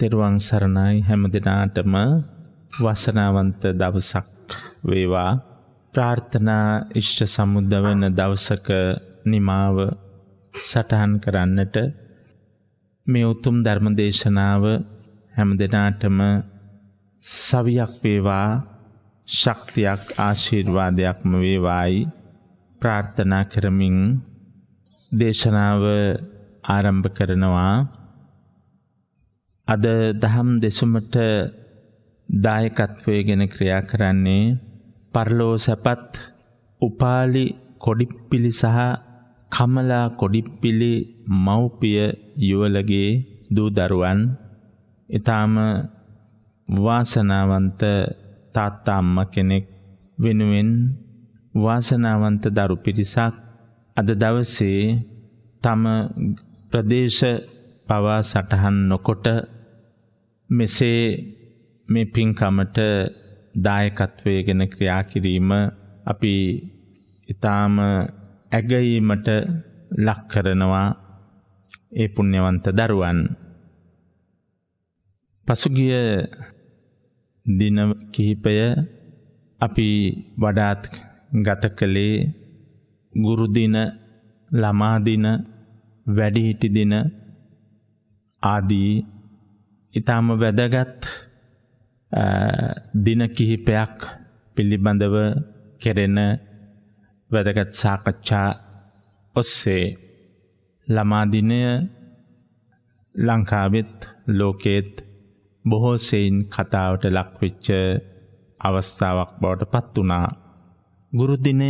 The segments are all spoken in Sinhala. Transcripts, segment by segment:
තෙරුවන් සරණයි හැම දෙනාටම වසනාවන්ත දවසක් වේවා ප්‍රාර්ථනා ඉෂ්ට සමුද්ද වන දවසක නිමාව සටහන් කරන්නට මේ උතුම් ධර්මදේශනාව හැම දෙනාටම සවියක් වේවා ශක්තියක් ආශීර්වාදයක්ම වේවායි ප්‍රාර්ථනා කරමින් දේශනාව ආරම්භ කරනවා අද දහම් දෙසුමට දායකත්වය ගැන ක්‍රියා කරන්නේ පරලෝ සැපත් උපාලි කොඩිප්පිලි සහ කමලා කොඩිප්පිලි මව්පිය යුවලගේ දූ දරුවන් ඊටාම වාසනාවන්ත තාත්තා අම්මා කෙනෙක් වෙනුවෙන් වාසනාවන්ත දරු පිරිසක් අද දවසේ තම ප්‍රදේශ පවා සටහන් නොකොට මෙසේ මේ පින්කමට දායකත්වය ගැන ක්‍රියා කිරීම අපි ඊටාම ඇගීමට ලක් කරනවා ඒ පුණ්‍යවන්ත දරුවන්. පසුගිය දින කිහිපය අපි වඩාත් ගත කළේ ගුරු දින, ළමා දින, වැඩිහිටි දින ආදී ඉතාම වැදගත් දින කිහිපයක් පිළිබඳව කෙරෙන වැදගත් සාකච්ඡා ඔස්සේ ළමාදිනය ලංකාවෙත් ලෝකෙත් බොහෝ සෙයින් කතාවට ලක්වෙච්ච අවස්ථාවක් බවට පත් වුණා. ගුරුදිනය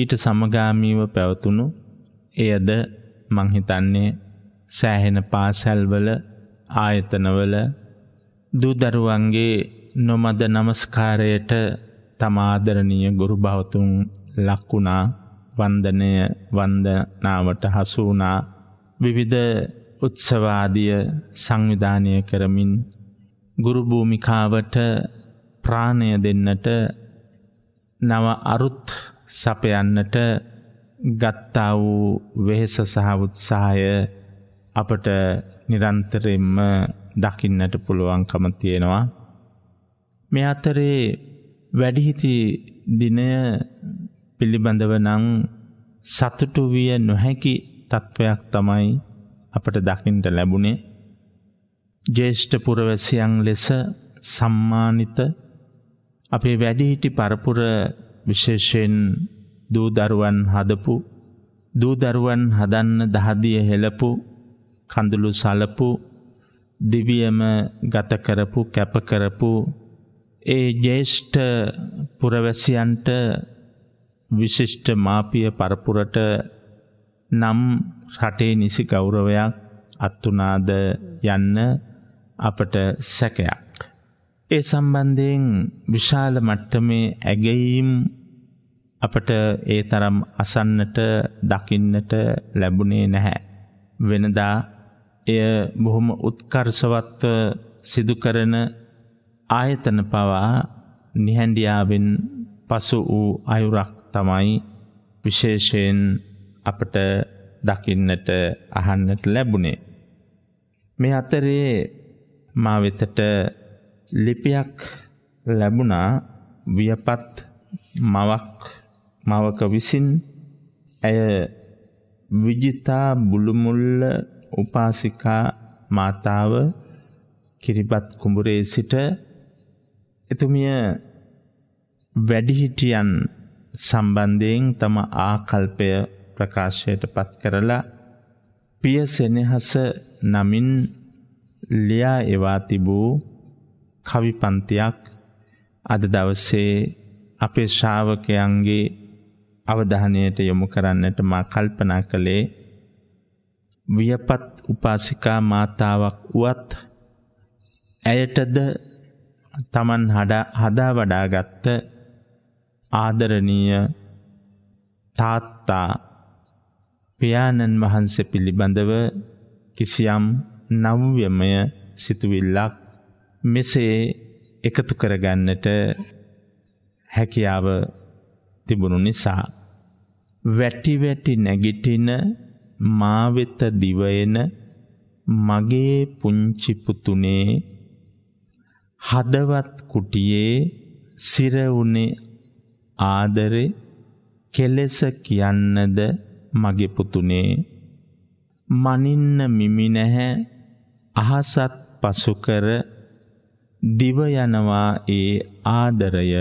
ඊට සමගාමීව පැවතුණු එයද මංහිතන්නේ සෑහෙන පාසැල්වල ආයතනවල දුදරුවන්ගේ නොමද නමස්කාරයට තමාදරණීය ගුරු භවතුන් ලක්වුණා වන්දනය වන්දනාවට හසුවනා විවිධ උත්සවාදිය සංවිධානය කරමින් ගුරුභූමිකාවට ප්‍රාණය දෙන්නට නව අරුත් සපයන්නට ගත්තා වූ වෙහෙස සහ උත්සාහය අපට නිරන්තරෙන්ම දකින්නට පුළුවන්කම තියෙනවා. මෙ අතරේ වැඩිහිති දිනය පිළිබඳව නං සතුටු විය නොහැකි තත්ත්වයක් තමයි අපට දකිින්ට ලැබුණේ ජේෂ්ඨ පුරවැසියන් ලෙස සම්මානිත අපේ වැඩිහිටි පරපුර විශේෂයෙන් දූදරුවන් හදපු දූදරුවන් හදන්න දහදිය හෙළපු කඳුළු සලපු දිවියම ගතකරපු කැපකරපු ඒ ජේෂ්ඨ පුරවැසියන්ට විශිෂ්ට මාපිය පරපුරට නම් රටේ නිසි ගෞරවයක් අත්තුනාද යන්න අපට සැකයක්. ඒ සම්බන්ධයෙන් විශාල මට්ටමේ ඇගැයීම් අපට ඒ තරම් අසන්නට දකින්නට ලැබුණේ නැහැ. වෙනදා එය බොහොම උත්කර්ෂවත්ව සිදුකරන ආයතන පවා නිහැන්ඩියාවෙන් පසු වූ අයුරක් තමයි විශේෂයෙන් අපට දකින්නට අහන්නට ලැබුණේ. මේ අතරේ මා වෙතට ලිපියක් ලැබුණා වියපත් මවක් මවක විසින් ඇය විජිතා බුළුමුල්ල උපාසිකා මාතාව කිරිබත් කුඹුරේ සිට එතුමිය වැඩිහිටියන් සම්බන්ධයෙන් තම ආකල්පය ප්‍රකාශයට පත් කරලා පිය සෙනෙහස නමින් ලියා එවා තිබූ කවි පන්තියක් අද දවසේ අපේ ශ්‍රාවකයන්ගේ අවධානයට යොමු කරන්නට මා කල්පනා කළේ වියපත් උපාසිකා මාතාවක් වුවත් ඇයටද තමන් හදා වඩාගත්ත ආදරණීය තාත්තා පියාණන් වහන්සේ පිළිබඳව කිසියම් නව්‍යමය සිතුවිල්ලක් මෙසේ එකතු කරගන්නට හැකියාව තිබුණු නිසා වැටි වැටි නැගිටින මා වෙත දිවයන මගේ පුංචි පුතුනේ හදවත් කුටියේ සිර උනේ ආදරේ කෙලෙස කියන්නද මගේ පුතුනේ මනින්න මිමි නැහැ අහසත් පසු කර දිව යනවා ඒ ආදරය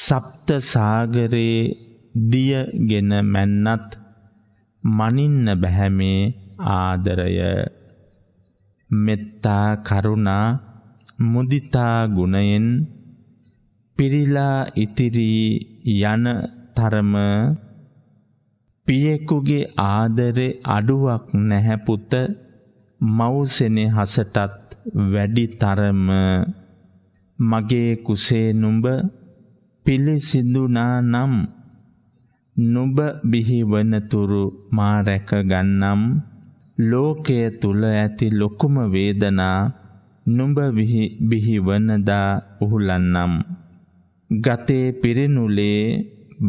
සප්ත සාගරේ දියගෙන මැන්නත් මනින්න බැහැ මේ ආදරය මෙත්තා කරුණා මුදිතා ගුණයෙන් පිරිලා ඉතිරි යන තරම පියෙකුගේ ආදරේ අඩුවක් නැහැ පුත මව්සෙනේ හසටත් වැඩි තරම මගේ කුසේ නුඹ පිළිසිඳුනා නම් නුඹ බිහිවනතුරු මා රැක ගන්නම් ලෝකය තුල ඇති ලොකුම වේදනා නුඹ බිහිවනදා උහුලන්නම් ගතේ පිරිනුලේ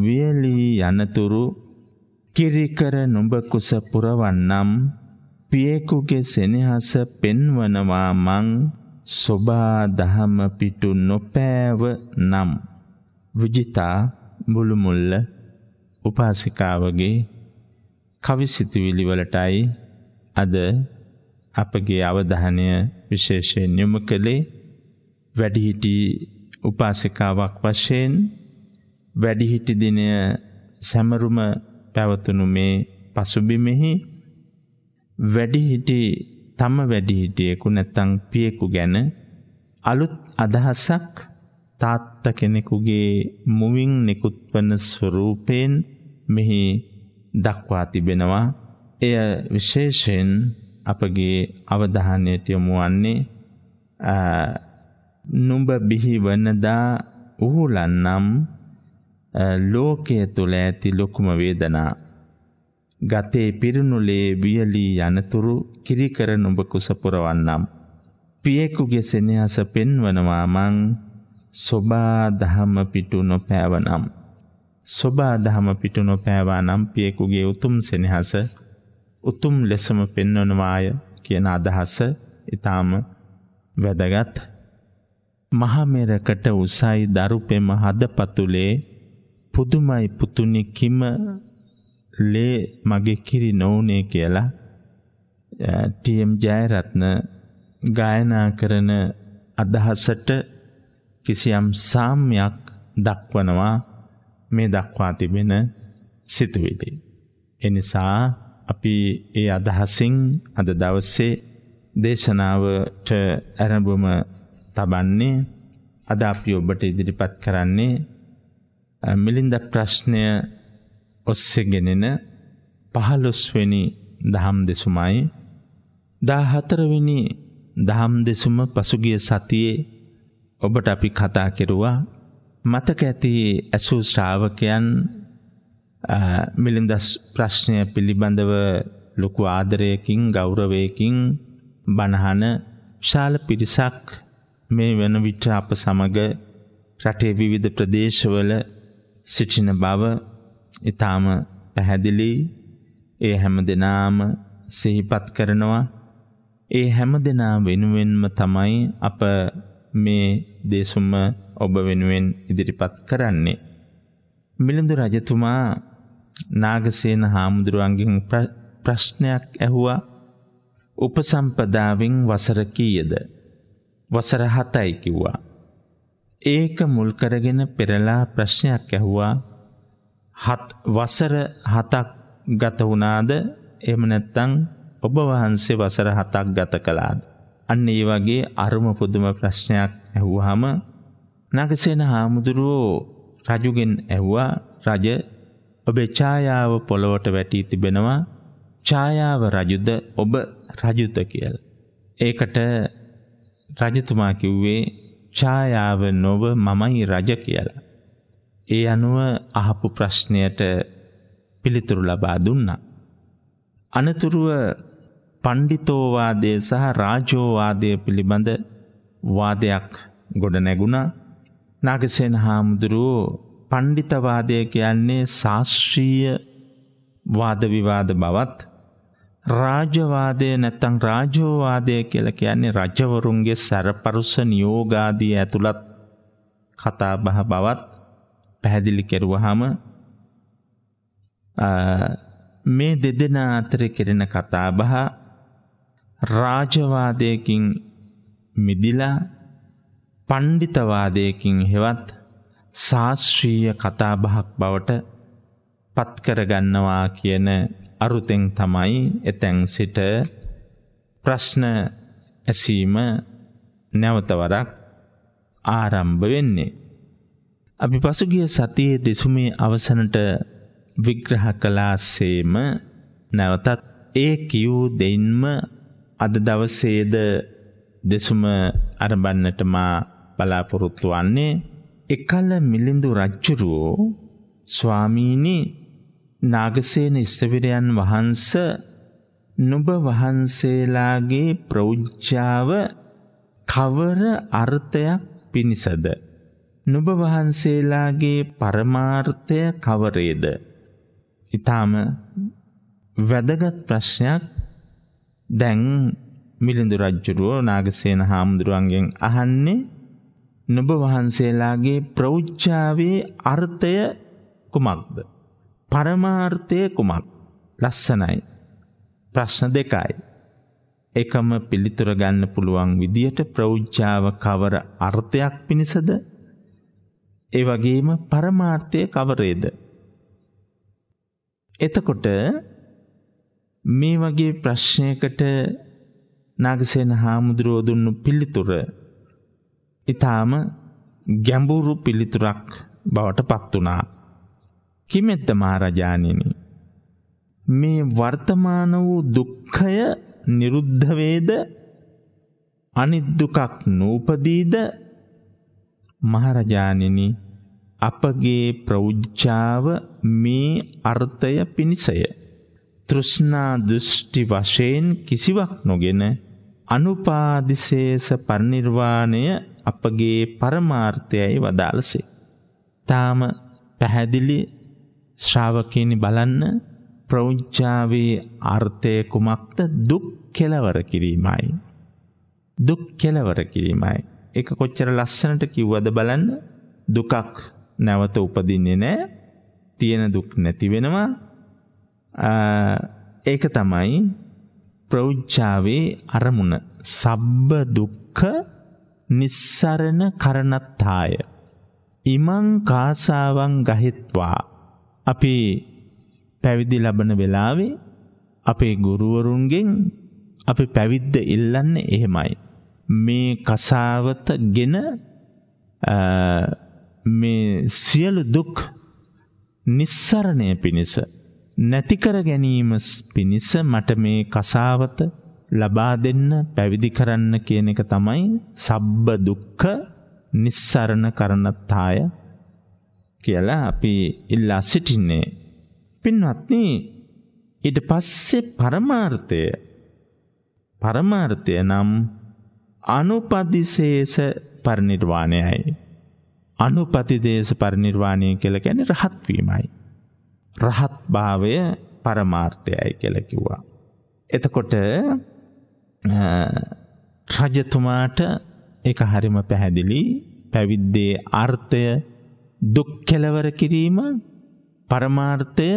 වියලී යනතුරු කිරිකර නුඹ කුස පුරවන්නම් පියෙකුගේ සෙනෙහස පෙන්වනවා මං සොබා දහම පිටු නොපෑව නම් විජිතා බුලුමුල්ල උපාසිකාවගේ කවිසිතුවිලි වලටයි අද අපගේ අවධානය විශේෂයෙන් යොමු කළේ වැඩිහිටි උපාසිකාවක් වශයෙන් වැඩිහිටි දිනය සැමරුම පැවතුණු මේ පසුබිමෙහි වැඩිහිටි තම වැඩිහිටියෙකු නැත්තං පියෙකු ගැන අලුත් අදහසක් තාත්ත කෙනෙකුගේ මුවින් නිකුත්වන ස්වරූපයෙන් මෙහි දක්වා තිබෙනවා එය විශේෂයෙන් අපගේ අවධානයට යොමු වන්නේ නුඹ බිහි වනදා උහුලන්නම් ලෝකය තුළ ඇති ලොකුම වේදනා ගතේ පිරුණුලේ වියලී යනතුරු කිරිකර නුඹ කුස පුරවන්නම් පියෙකුගේ සෙනෙහස පෙන්වනවා මං සොබා දහම පිටු නොපෑවනම් සොබා දහම පිටු නොපෑවා නම් පියෙකුගේ උතුම් සෙනෙහස උතුම් ලෙසම පෙන්වනවාය කියන අදහස ඊටාම වැදගත් මහමෙරකට උසයි දරුපෙම හදපතුලේ පුදුමයි පුතුනි කිම ලේ මගේ කිරි නොවුනේ කියලා ටම් ජයරත්න ගායනා කරන අදහසට කිසියම් සාම්යක් දක්වනවා මේ දක්වා තිබෙන සිතුවිලි. එනිසා අපි ඒ අදහසින් අද දවස්සේ දේශනාවට ඇරඹුම තබන්නේ අද අපි ඔබට ඉදිරිපත් කරන්නේ මිලින්ද ප්‍රශ්නය ඔස්සෙගෙනෙන පහළොස්වෙනි දහම් දෙසුමයි දාහතරවෙනි දහම් දෙසුම පසුගිය සතියේ ඔබට අපි කතා කෙරුවා මතක ඇති ඇසූ ශ්‍රාවකයන් මිලින්දස් ප්‍රශ්නය පිළිබඳව ලොකු ආදරයකින් ගෞරවයකින් බණහන ශාල පිරිසක් මේ වන විට අප සමග රටේ විවිධ ප්‍රදේශවල සිටින බව ඉතාම පැහැදිලි ඒ හැම දෙනාම සිහිපත් කරනවා ඒ හැම දෙනා වෙනුවෙන්ම තමයි අප මේ දේශුම ඔබ වෙනුවෙන් ඉදිරිපත් කරන්නේ. මිලිඳු රජතුමා නාගසේන හාමුදුරුවන්ගෙන් ප්‍රශ්නයක් ඇහුවා උපසම්පදාවෙන් වසර කීයද? වසර 7යි කිව්වා. ඒක මුල් කරගෙන පෙරලා ප්‍රශ්නයක් ඇහුවා හත් වසර 7ක් ගත වුණාද? එහෙම නැත්නම් ඔබ වහන්සේ වසර 7ක් ගත කළාද? අන්න ඒ වගේ අරුම පුදුම ප්‍රශ්නයක් ඇහුවාම නගසේන හාමුදුරුවෝ රජුගෙන් ඇව්වා රජ ඔබේ ඡායාව පොළොවට වැටී තිබෙනවා ඡායාව රජුද ඔබ රජුද කියලා. ඒකට රජතුමා කිව්වේ ඡායාව නොව මමයි රජ කියලා. ඒ අනුව අහපු ප්‍රශ්නයට පිළිතුරු ලබා දුන්නා. අනතුරුව පණ්ඩිතෝවාදය සහ රාජෝවාදය පිළිබඳ වාදයක් ගොඩ නැගුණා. නාගසේන හාමුදුරුව පණ්ඩිතවාදය කියන්නේ ශාස්ත්‍රීය වාද විවාද බවත් රාජ්‍යවාදය නැත්තං රාජෝවාදය කියලා කියන්නේ රජවරුන්ගේ සැරපරුස නියෝගාදී ඇතුළත් කතාබහ බවත් පැහැදිලි කෙරුවහම මේ දෙදෙනා අතර කෙරෙන කතාබහ රාජවාදයකින් මිදිලා පණ්ඩිතවාදයකින් හෙවත් ශාස්ත්‍රීය කතාබහක් බවට පත්කරගන්නවා කියන අරුතෙන් තමයි එතැන් සිට ප්‍රශ්න ඇසීම නැවතවරක් ආරම්භ වෙන්නේ. අපි පසුගිය සතියේ දෙසුමේ අවසනට විග්‍රහ කලාසේම නැවතත් ඒ කිවූ දෙයින්ම අද දවසේද දෙසුම අරබන්නට මා බලාපොරොත්තු වන්නේ එකල මිලිඳු රජ්ජුරුවෝ ස්වාමීනි නාගසේන ස්ථවිරයන් වහන්ස නුඹ වහන්සේලාගේ ප්‍රෞජ්ජාව කවර අර්ථයක් පිණිසද නුඹ වහන්සේලාගේ පරමාර්ථය කවරේද? ඊටාම වැදගත් ප්‍රශ්නයක් දැන් මිලිඳු රජුරෝ නාගසේන හාමුදුරුවන්ගෙන් අහන්නේ නොබ වහන්සේලාගේ ප්‍රෞච්ඡාවේ අර්ථය කුමක්ද? පරමාර්ථය කුමක්? ලස්සනයි. ප්‍රශ්න දෙකයි. එකම පිළිතුර ගන්න පුළුවන් විදියට ප්‍රෞච්ඡාව කවර අර්ථයක් පිණිසද? ඒ වගේම පරමාර්ථය කවරේද? එතකොට මේ වගේ ප්‍රශ්නයකට නාගසේන හාමුදුරුවෝ දුන්නු පිළිතුර ඉතාම ගැඹුරු පිළිතුරක් බවට පත්වනා. කිමෙත්ත මහරජාණනි. මේ වර්තමාන වූ දුක්ඛය නිරුද්ධවේද අනිත්දුකක් නූපදීද මහරජාණනි අපගේ ප්‍රෞජ්ජාව මේ අර්ථය පිණිසය. තෘෂ්ණා දෘෂ්ටි වශයෙන් කිසිවක් නොගෙන අනුපාදිශේෂ පරිනිර්වාණය අපගේ පරමාර්ථයයි වදාළසේ. තාම පැහැදිලි ශ්‍රාවකයනි බලන්න ප්‍රෞජ්ජාවේ අර්ථය කුමක්ද දුක් කෙලවර කිරීමයි. දුක් කෙලවර කිරීමයි. එක කොච්චර ලස්සනට කිව්වද බලන්න දුකක් නැවත උපදින්නේ නෑ තියෙන දුක් නැති වෙනවා ඒක තමයි ප්‍රෞජ්ජාවේ අරමුණ සබ්බ දුක්ඛ නිස්සරණ කරණත්තාය. ඉමං කාසාවන් ගහිත්වා. අපි පැවිදි ලබන වෙලාවේ අපේ ගුරුවරුන්ගෙන් අපි පැවිද්ද ඉල්ලන්න එහෙමයි. මේ කසාවත ගෙන මේ සියලු දුක් නිස්සරණය පිණිස නැතිකර ගැනීම පිණිස මට මේ කසාවත ලබා දෙන්න පැවිදි කරන්න කියන එක තමයි සබ්බ දුක්ඛ නිස්සරණ කරණතාය කියලා අපි ඉල්ලා සිටින්නේ. පින්වත්නි ඊට පස්සේ පරමාර්ථය පරමාර්ථය නම් අනුපතිශේෂ පරිනිර්වාණයයි. අනුපතිදේශ පරිනිර්වාණය කියලා කියන්නේ රහත් වීමයි. රහත් භාවය පරමාර්ථයයි කියලා කිව්වා. එතකොට රජතුමාට එක හරිම පැහැදිලි පැවිද්දේ අර්ථය දුක් කෙලවර කිරීම පරමාර්ථය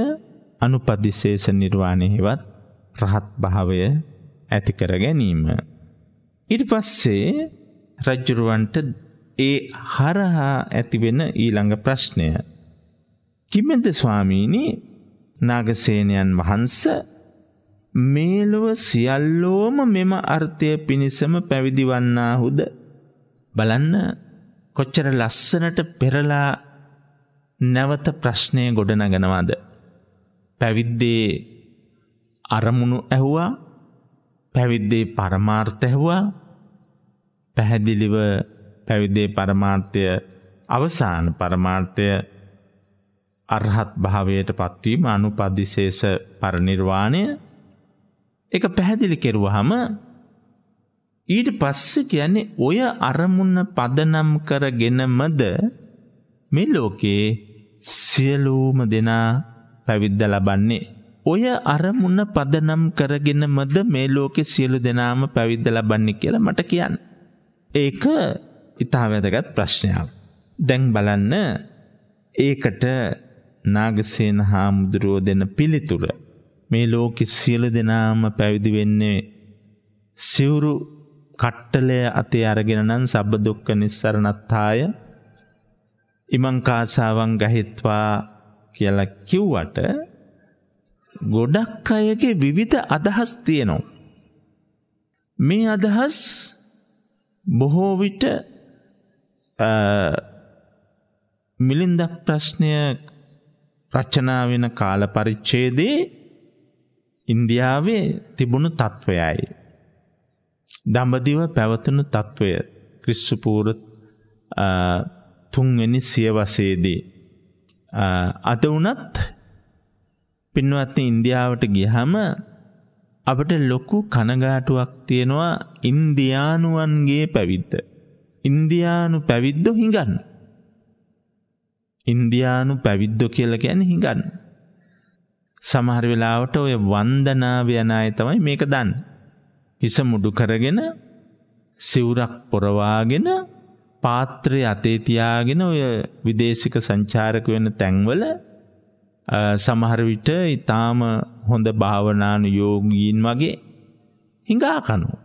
අනුපදිශේෂ නිර්වාණයෙහිවත් රහත් භාවය ඇති කර ගැනීම. ඊට පස්සේ රජුරවන්ට ඒ හරහා ඇතිවෙන ඊළඟ ප්‍රශ්නය. කිමෙන්ද ස්වාමීනි නාගසේනයන් වහන්ස මේලොව සියල්ලෝම මෙම අර්ථය පිණිසම පැවිදිවන්නාහුද බලන්න කොච්චර ලස්සනට පෙරලා නැවත ප්‍රශ්නය ගොඩනගෙනවාද. පැවිද්දේ අරමුණු ඇහුවා පැවිද්දේ පරමාර්ථ ඇහුවා පැහැදිලිව පැවිද්දේ පරමාර්ථය අවසාන පරමාර්ථය අර්හත් භාවයට පත්වීම අනුපදිශේෂ පරනිර්වාණය එක පැහැදිලි කෙරුවහම ඊට පස්සේ කියන්නේ ඔය අරමුණ පදනම් කරගෙනමද මේ ලෝකේ සියලූම දෙනා පැවිද්ද ලබන්නේ. ඔය අරමුණ පදනම් කරගෙනමද මේ ලෝකෙ සියලු දෙනාම පැවිද්ද ලබන්නේ කියලා මට කියන්න. ඒක ඉතා වැදගත් ප්‍රශ්නයක්. දැන් බලන්න ඒකට නාගසේන හාමුදුරුවෝ දෙන පිළිතුර මේ ලෝකෙ සියලු දෙනාම පැවිදි වෙන්නේ සිවුරු කට්ටලය අතේ අරගෙන නම් සබ්බ දුක්ඛ නිස්සරණත්තාය ඉමං කාසාවන් ගහිත්වා කියලා කිව්වට ගොඩක් අයගේ විවිධ අදහස් තියෙනවා. මේ අදහස් බොහෝ විට මිලින්ද ප්‍රශ්නය රචනා වෙන කාල පරිච්ඡේදයේ ඉන්දියාවේ තිබුණු තත්ත්වයයි. දඹදිව පැවතුණු තත්ත්වය ක්‍රිස්සුපූර තුන්වෙනි සියවසේදී. අද වනත් පින්වත් ඉන්දියාවට ගිහම අපට ලොකු කනගාටුවක් තියෙනවා ඉන්දියානුවන්ගේ පැවිද්ද. ඉන්දියානු පැවිද්ද හිඟන්න. ඉන්දියානු පැවිද්ද කියල ගැන හිඟන්න. සමහර වෙලාවට ඔය වන්දනාව යන අය තමයි මේක දන්න. හිස මුඩු කරගෙන සිවුරක් පොරවාගෙන පාත්‍රය අතේ තියාගෙන ඔය විදේශික සංචාරක වෙන තැන්වල සමහර විට ඊටාම හොඳ භාවනාන යෝගීන් වගේ හිඟා කනවා.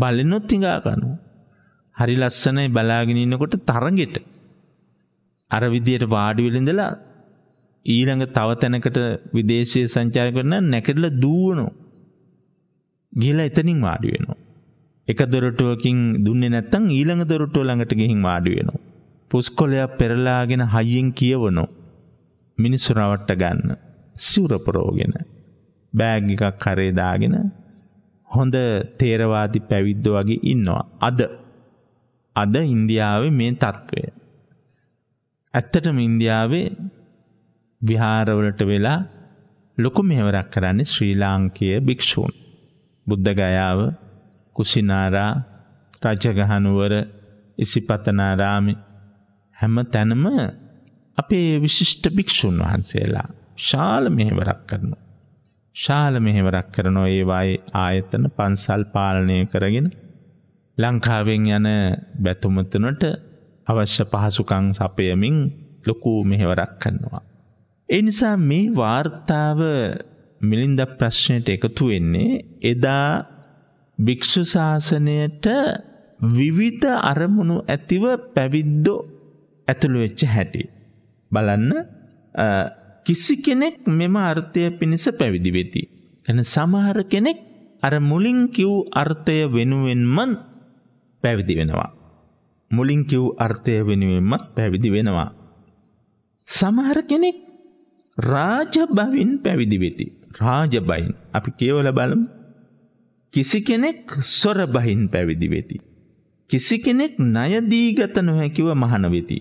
බලනොත් හිඟා කනවා. හරි ලස්සනයි බලාගෙන ඉන්නකොට තරගෙට අර විදියට වාඩි වෙලා ඉඳලා ඊළඟ තව තැනකට විදේශය සංචාර කරන නැකටල දූුණු ගිලා එතනින් වාඩි වෙනවා. එක දොරටුවකින් දුන්නේ නැත්තං ඊළඟ දොරටුව ළඟට ගිහින් වාඩි වෙනවා. පුස්කොලයක් පෙරලාගෙන හයියෙන් කියවනෝ. මිනිස්සු රවට්ට ගන්න. සිවුරපරෝගෙන. බෑග් එකක් කරේ දාගෙන හොඳ තේරවාදි පැවිද්ද වගේ ඉන්නවා. අද අද ඉන්දියාවේ මේ තත්ත්වය. ඇත්තටම ඉන්දියාවේ විහාරවලට වෙලා ලොකු මෙහවරක් කරන්නේ ශ්‍රී ලාංකය භික්‍ෂූන්. බුද්ධගයාව කුසිනාරා රජගහනුවර ඉසිපතනාරාමි හැම තැනම අපේ විශිෂ්ට භික්‍ෂූන් වහන්සේලා ශාල මෙහෙවරක් කරනු. ශාල මෙහෙවරක් කරනෝ ඒවායි ආයතන පන්සල් පාලනය කරගෙන ලංකාවෙන් යන බැතුමතනට අවශ්‍ය පහසුකං සපයමින් ලොකූ මෙහෙවරක් කන්නවා. එනිසා මේ වාර්තාව මිලින්ද ප්‍රශ්නයට එකතු වෙන්නේ එදා භික්‍ෂු ශාසනයට විවිධ අරමුණු ඇතිව පැවිද්දෝ ඇතුළු වෙච්ච හැටි. බලන්න කිසි කෙනෙක් මෙම අර්ථය පිණිස පැවිදි වෙති. එන සමහර කෙනෙක් අර මුලින් කිව් අර්ථය වෙනුවෙන්මන් පැවිදි වෙනවා. මුලින් කිව් අර්ථය වෙනුවෙන්මත් පැවිදි වෙනවා. සමහර කෙනෙක් රාජභවින් පැවිදි වෙති. රාජබයින් අපි කියවල බලමු. කිසි කෙනෙක් සොරබහින් පැවිදි වෙති. කිසි කෙනෙක් ණයදීගත නොහැකිව මහන වෙති.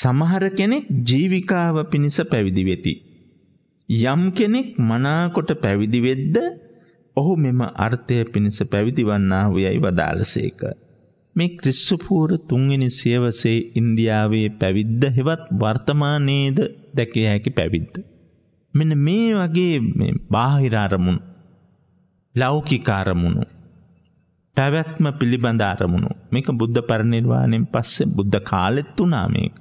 සමහර කෙනෙක් ජීවිකාව පිණිස පැවිදි වෙති. යම් කෙනෙක් මනාකොට පැවිදි වෙද්ද ඔහු මෙම අර්ථය පිණිස පැවිදිවන්නා වූයයි වදාළසේක. මේ ක්‍රිස්සුපූර තුන්වෙනි සියවසේ ඉන්දියාවේ පැවිද්ද හෙවත් වර්තමානයේද දැකිය හැකි පැවිද්ද. මෙන මේ වගේ බාහිරාරමුණු ලෞකිකාරමුණු පැවැත්ම පිළිබඳ අරමුණු මේක බුද්ධ පරනිර්වාණයෙන් පස්සේ බුද්ධ කාලෙත් වුණා මේක.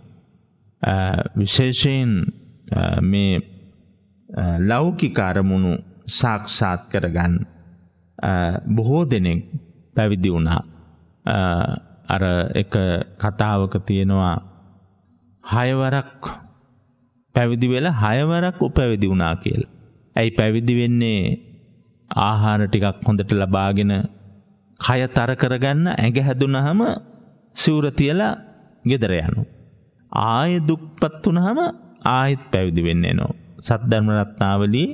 විශේෂයෙන් මේ ලෞකිකාරමුණු සාක්ෂාත් කරගන්න බොහෝ දෙනෙක් පැවිදි වුණා. අර එක කතාවක තියෙනවා හයවරක් පැවිදි වෙලා හයවරක් උපැවිදි වුණා කියලා. ඇයි පැවිදි වෙන්නේ ආහාර ටිකක් හොඳට ලබාගෙන කය තර කරගන්න ඇඟ හැදුනහම සිවුර තියලා ගෙදර යනවා. ආයෙ දුක්පත් වුනහම ආයෙත් පැවිදි වෙන්න එනවා. සද්ධර්ම රත්නාවලී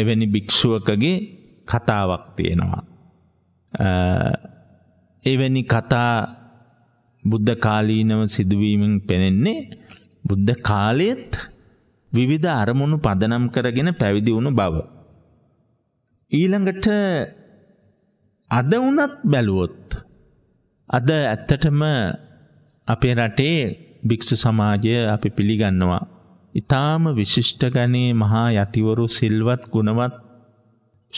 එවැනි භික්ෂුවකගේ කතාවක් තියෙනවා. එවැනි කතා බුද්ධ කාලීනව සිදුවීමෙන් පෙනෙන්නේ බුද්ධ කාලයෙත් විවිධ අරමුණු පදනම් කරගෙන පැවිදි වුණු බව. ඊළඟට අද වුණත් බැලුවොත් අද ඇත්තටම අපේ රටේ භික්ෂු සමාජය අපි පිළිගන්නවා. ඊටාම විශිෂ්ට ගණේ මහා යතිවරු සිල්වත් ගුණවත්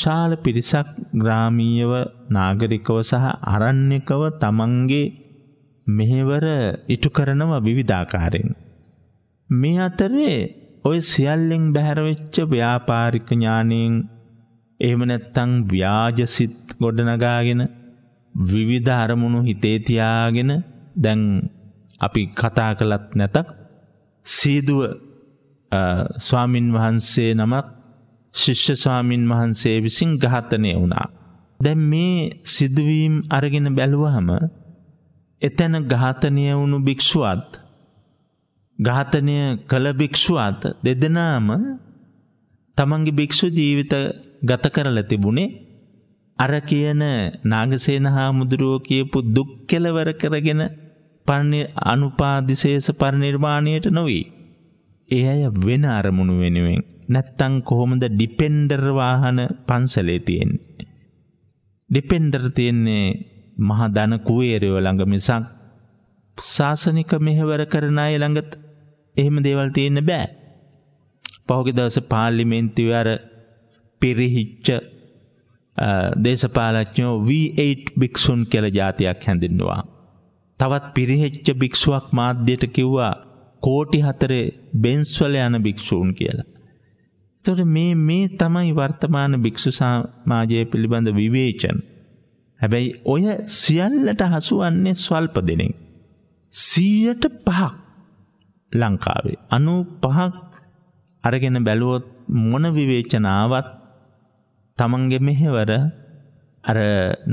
ශාල පිරිසක් ග්‍රාමීයව නාගරිකව සහ අරණ්‍යකව තමන්ගේ මෙහෙවර ඉටු කරනවා විවිධාකාරයෙන්. මේ අතරේ ඔය සියල්ලෙන් බැහැරවෙච්ච ව්‍යාපාරික ඥානයෙන් එහෙම නැත්තං ව්‍යාජසිත් ගොඩනගාගෙන විවිධ අරමුණු හිතේ තියාගෙන දැන් අපි කතා කළත් නැතත් සීදුව ස්වාමින් වහන්සේ නමක් ශිෂ්‍ය ස්වාමින් වහන්සේ විසින් ඝාතනය වුණා. දැන් මේ සිදුවීම් අරගෙන බැලුවහම එතන ඝාතනය වුණු භික්ෂුවත් ඝාතනය කළ භික්ෂුවත් දෙදෙනාම තමන්ගේ භික්ෂු ජීවිත ගත කරලා තිබුණේ අර කියන නාගසේන හාමුදුරුවෝ කියපු දුක් කෙලවර කරගෙන පරණි අනුපාදිශේෂ පරිනිර්වාණයට නොවී ඒ අය වෙන අරමුණු වෙනුවෙන් නැත්තං කොහොමද ඩිපෙන්ඩර් වාහන පන්සලේ තියෙන්නේ. ඩිපෙන්ඩර් තියෙන්නේ මහ ධන කුවේරයෝ ළඟ මිසක් ශාසනික මෙහෙවර කරන අය ළඟත් එහෙම දේවල් තියෙන්න බෑ. පහුගිය දවසේ පාර්ලිමේන්තුවේ අර පිරිහිච්ච දේශපාලඥයෝ V8 භික්ෂුන් කියලා જાතියක් හැඳින්නුවා. තවත් පිරිහෙච්ච භික්ෂුවක් මාධ්‍යයට කිව්වා කෝටි හතරේ බෙන්ස්වල යන භික්‍ෂූන් කියලා. තොට මේ මේ තමයි වර්තමාන භික්‍ෂු සමාජය පිළිබඳ විවේචන්. හැබැයි ඔය සියල්ලට හසුවන්නේ ස්වල්ප දෙනෙක්. සීයට පහක් ලංකාවේ. අනු පහක් අරගෙන බැලුවොත් මොන විවේචනාවත් තමන්ගෙ මෙහෙවර අර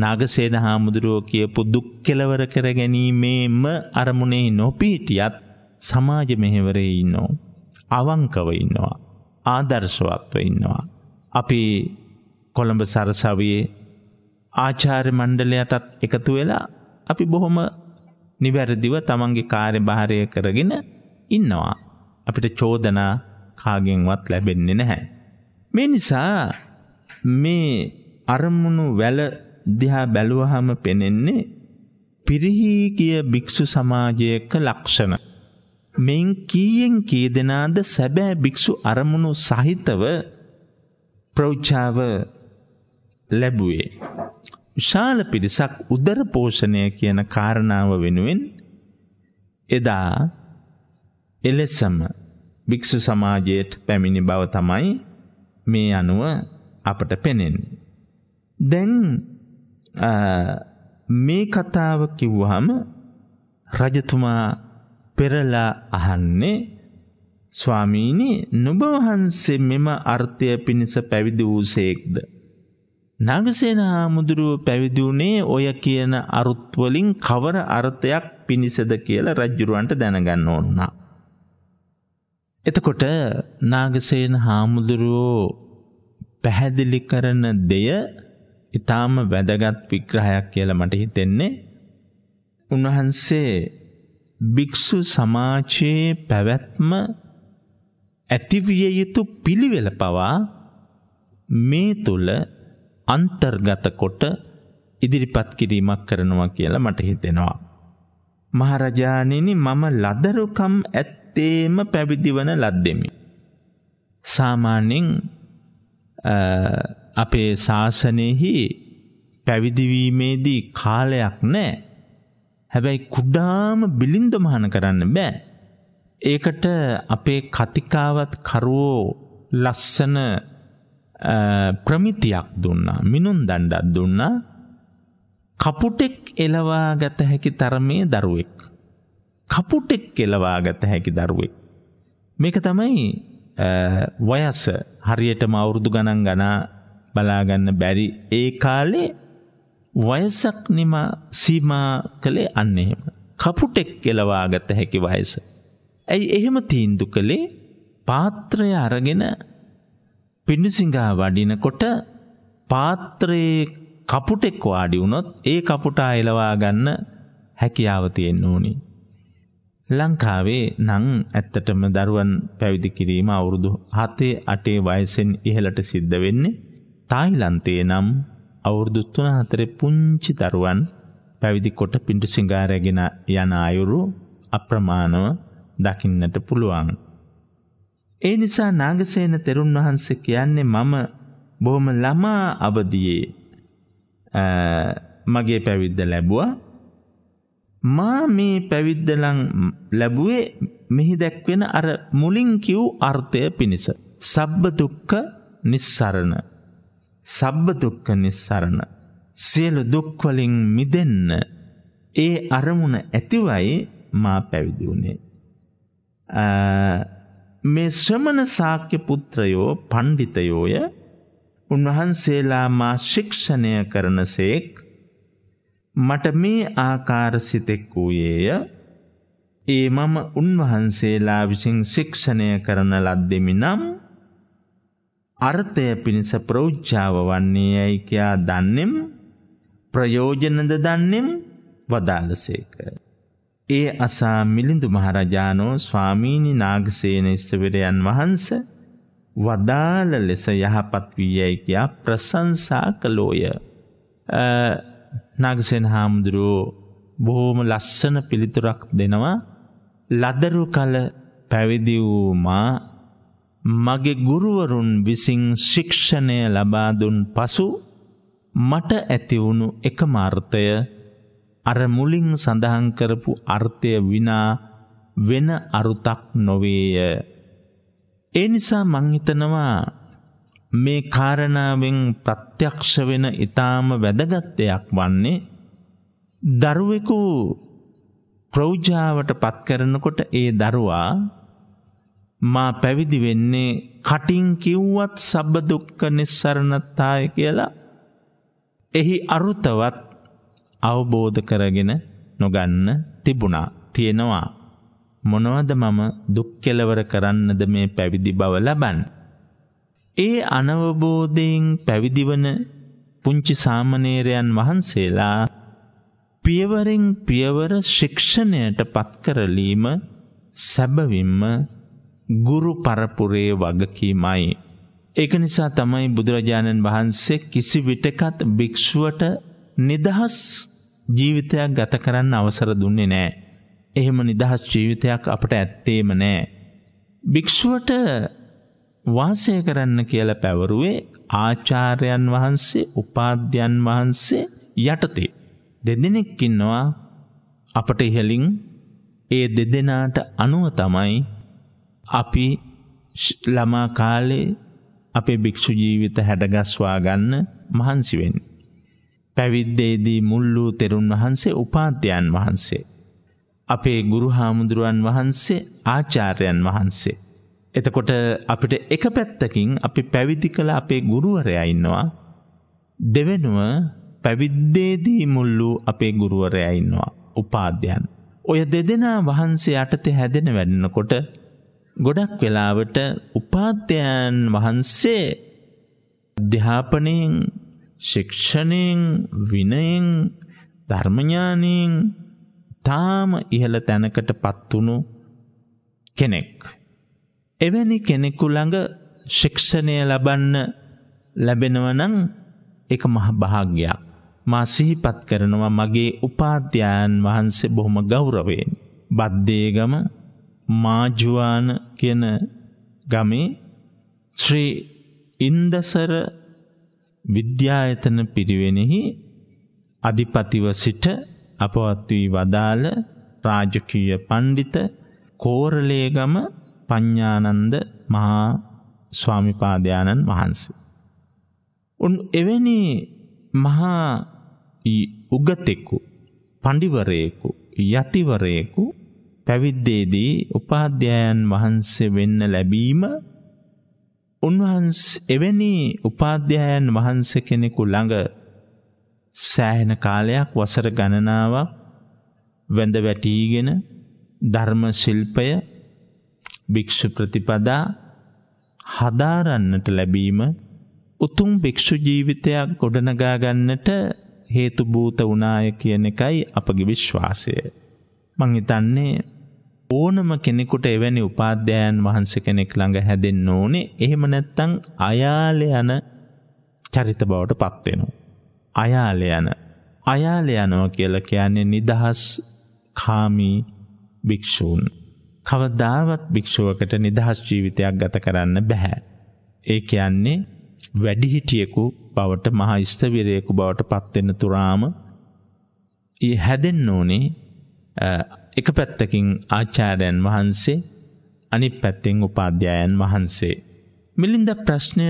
නාගසේන හාමුදුරුවෝ කියපු දුක් කෙලවර කර ගැනීමේම අරමුණේ නොපීටියත් සමාජ මෙහෙවරේ ඉන්නෝ. අවංකව ඉන්නවා. ආදර්ශවත්ව ඉන්නවා. අපි කොළඹ සරසවයේ ආචාර්ය මණ්ඩලයටත් එකතු වෙලා අපි බොහොම නිවැරදිව තමන්ගේ කාර්ය භාරය කරගෙන ඉන්නවා. අපිට චෝදනා කාගෙන්වත් ලැබෙන්නේ නැහැ. මේ නිසා මේ අරමුණු වැල දිහා බැලුවහම පෙනෙන්නේ පිරිහි කිය භික්ෂු සමාජයක ලක්ෂණ මෙන් කීයෙන් කී දෙනාද සැබෑ භික්ෂු අරමුණු සහිතව ප්‍රෞචාව ලැබුවේ. විශාල පිරිසක් උදර පෝෂණය කියන කාරණාව වෙනුවෙන් එදා එලෙසම භික්ෂු සමාජයට පැමිණි බව තමයි මේ අනුව අපට පෙනෙන්නේ. දැන් මේ කතාව කිව්වහම රජතුමා පෙරලා අහන්නේ ස්වාමීනි නුඹ වහන්සේ මෙම අර්ථය පිණිස පැවිදි වූසේක්ද නාගසේන හාමුදුරුව පැවිදි වුණේ ඔය කියන අරුත් වලින් කවර අර්ථයක් පිණිසද කියලා රජුරවන්ට දැනගන්න ඕනුණා. එතකොට නාගසේන හාමුදුරුව පැහැදිලි කරන දෙය ඊටාම වැදගත් විග්‍රහයක් කියලා මට හිතෙන්නේ. උන්වහන්සේ භික්ෂු සමාජයේ පැවැත්ම ඇතිවිය යුතු පිළිවෙල පවා මේ තුල අන්තර්ගත කොට ඉදිරිපත් කිරීමක් කරනවා කියලා මට හිතෙනවා. මහරජාණෙනි මම ලදරුකම් ඇත්තේම පැවිදිවන ලද්දෙමි. සාමාන්‍යයෙන් අපේ ශාසනයෙහි පැවිදිවීමේදී කාලයක් නැහැ. හැබැයි කුඩාම බිලින්ද මහන කරන්න බෑ. ඒකට අපේ කතිකාවත් කරවෝ ලස්සන ප්‍රමිතියක් දුන්නා මිනුම් දණ්ඩත් දුන්නා කපුටෙක් එලවා ගත හැකි තරමේ දරුවෙක්. කපුටෙක් එලවා ගත හැකි දරුවෙක්. මේක තමයි වයස හරියටම අවුරුදු ගණන් ගනා බලාගන්න බැරි ඒ කාලේ වයසක් නිමා සීමා කළේ අන්නේම. කපුටෙක් කෙලවාගත හැකි වයස. ඇයි එහෙම තීන්දු කළේ පාත්‍රය අරගෙන පිඩිසිංහා වඩිනකොට පාත්‍රයේ කපුටෙක් වාඩි වුණොත් ඒ කපුටා එලවා ගන්න හැකියාව තියෙන්න ඕනි. ලංකාවේ නං ඇත්තටම දරුවන් පැවිදි කිරීම අවුරුදු හතේ අටේ වයසෙන් ඉහලට සිද්ධ වෙන්නේ තායිලන්තේ නම් අවුරුදු තුන හතරේ පුංචි දරුවන් පැවිදි කොට පිඬු සිඟාරගෙන යන අයුරු අප්‍රමාණව දකින්නට පුළුවන්. ඒ නිසා නාගසේන තෙරුන් වහන්සේ කියන්නේ මම බොහොම ළමා අවදියේ මගේ පැවිද්ද ලැබුවා. මා මේ පැවිද්දලං ලැබුවේ මෙහි දැක්වෙන අර මුලින් කිව් අර්ථය පිණිස. සබ්බ දුක්ඛ නිස්සරණ සබ්බ දුක්ඛ නිස්සරණ සියලු දුක්වලින් මිදෙන්න ඒ අරමුණ ඇතිවයි මා පැවිදි වුණේ. මේ ශ්‍රමණ සාක්‍ය පුත්‍රයෝ පණ්ඩිතයෝය උන්වහන්සේලා මා ශික්ෂණය කරනසේක් මට මේ ආකාර සිතෙක් වූයේය ඒ මම උන්වහන්සේලා විසින් ශික්ෂණය කරන ලද්දෙමි නම් අර්ථය පිණිස ප්‍රෞජ්ජාව වන්නේ යැයි කියා දන්නෙම් ප්‍රයෝජනද දන්නෙම් වදාළසේක. ඒ අසා මිලිඳු මහරජාණෝ ස්වාමීණි නාගසේන ස්තවිරයන් වහන්ස වදාළ ලෙස යහපත් වී යැයි කියා ප්‍රසංසා කළෝය. නාගසෙන් හාමුදුරුවෝ බොහෝම ලස්සන පිළිතුරක් දෙනවා ලදරු කල පැවිදි වූ මා මගේ ගුරුවරුන් විසින් ශික්ෂණය ලබා දුන් පසු මට ඇතිවුණු එකම අර්ථය අර මුලින් සඳහන් කරපු අර්ථය විනා වෙන අරුතක් නොවේය. ඒ නිසා මං හිතනවා මේ කාරණාවෙන් ප්‍රත්‍යක්ෂ වෙන ඊටාම වැදගත් දෙයක් වන්නේ දරුවෙකු ප්‍රෞජාවට පත් කරනකොට ඒ දරුවා මා පැවිදි වෙන්නේ කටින් කිව්වත් සබ්බ දුක්ඛ නිස්සරණත්තාය කියලා එහි අරුතවත් අවබෝධ කරගෙන නොගන්න තිබුණා තියෙනවා මොනවද මම දුක් කෙලවර කරන්නද මේ පැවිදි බව ලබන් ඒ අනවබෝධයෙන් පැවිදිවන පුංචි සාමණේරයන් වහන්සේලා පියවරෙන් පියවර ශික්ෂණයට පත් කරලීම සැබවින්ම ගුරු පරපුරේ වගකීමයි. ඒක නිසා තමයි බුදුරජාණන් වහන්සේ කිසි විටකත් භික්‍ෂුවට නිදහස් ජීවිතයක් ගත කරන්න අවසර දුන්නේ නෑ. එහෙම නිදහස් ජීවිතයක් අපට ඇත්තේම නෑ. භික්‍ෂුවට වාසය කරන්න කියල පැවරුවේ ආචාර්යන් වහන්සේ උපාධ්‍යන් වහන්සේ යටතේ. දෙදෙනෙක්කින්නවා අපට ඉහලින් ඒ දෙදෙනාට අනුව තමයි අපි ළමා කාලේ අපේ භික්‍ෂු ජීවිත හැඩගස්වා ගන්න මහන්සිවෙන්. පැවිද්දේදී මුල්ලූ තෙරුන් වහන්සේ උපාධ්‍යයන් වහන්සේ. අපේ ගුරු හාමුදුරුවන් වහන්සේ ආචාර්යන් වහන්සේ. එතකොට අපිට එක පැත්තකින් අපි පැවිදි කළ අපේ ගුරුවරයා ඉන්නවා. දෙවෙනුව පැවිද්දේදී මුල්ලූ අපේ ගුරුවරයා ඉන්නවා උපාධ්‍යයන්. ඔය දෙදෙනා වහන්සේ යටතේ හැදෙන වැඩනකොට ගොඩක් වෙලාවට උපාත්‍යයන් වහන්සේ අධ්‍යාපනයෙන් ශික්ෂණයෙන් විනයෙන් ධර්මඥානයෙන් තාම ඉහළ තැනකට පත්වුණු කෙනෙක්. එවැනි කෙනෙකු ළඟ ශික්ෂණය ලබන්න ලැබෙනවනං එක මහ භාග්‍යයක්. මා සිහිපත් කරනවා මගේ උපාධ්‍යයන් වහන්සේ බොහොම ගෞරවෙන්. බද්ධයගම මාජුවාන කියන ගමේ ශ්‍රී ඉන්දසර විද්‍යායතන පිරිවෙනෙහි අධිපතිව සිට අපවත් වී වදාළ රාජකීය පණ්ඩිත කෝරළේගම පඤ්ඤානන්ද මහා ස්වාමිපාදයාණන් වහන්සේ. උන් එවැනි මහා උගතෙකු පඬිවරයෙකු යතිවරයෙකු පැවිද්දේදී උපාධ්‍යයන් වහන්සේ වෙන්න ලැබීම උන්වහන්ස එවැනි උපාධ්‍යයන් වහන්ස කෙනෙකු ළඟ සෑහෙන කාලයක් වසර ගණනාවක් වැඳ වැටීගෙන ධර්ම ශිල්පය භික්ෂු ප්‍රතිපදා හදාරන්නට ලැබීම උතුම් භික්ෂු ජීවිතයක් ගොඩනගා ගන්නට හේතුභූත වුණාය කියන එකයි අපගේ විශ්වාසය. මං හිතන්නේ ඕනම කෙනෙකුට එවැනි උපාධ්‍යයන් වහන්ස කෙනෙක් ළඟ හැදෙන්න ඕනේ එහෙම නැත්තං අයාල යන චරිත බවට පත්වෙනු. අයාල යන අයාල යනෝ කියල කියන්නේ නිදහස් කාමී භික්‍ෂූන්. කවදාවත් භික්‍ෂුවකට නිදහස් ජීවිතයක් ගත කරන්න බැහැ. ඒ කියන්නේ වැඩිහිටියෙකු බවට මහා ස්ථවිරයෙකු බවට පත්වෙන තුරාම හැදෙන් ඕනේ එක පැත්තකින් ආචාර්යයන් වහන්සේ අනිත් පැත්තෙන් උපාධ්‍යායන් වහන්සේ. මිලින්ද ප්‍රශ්නය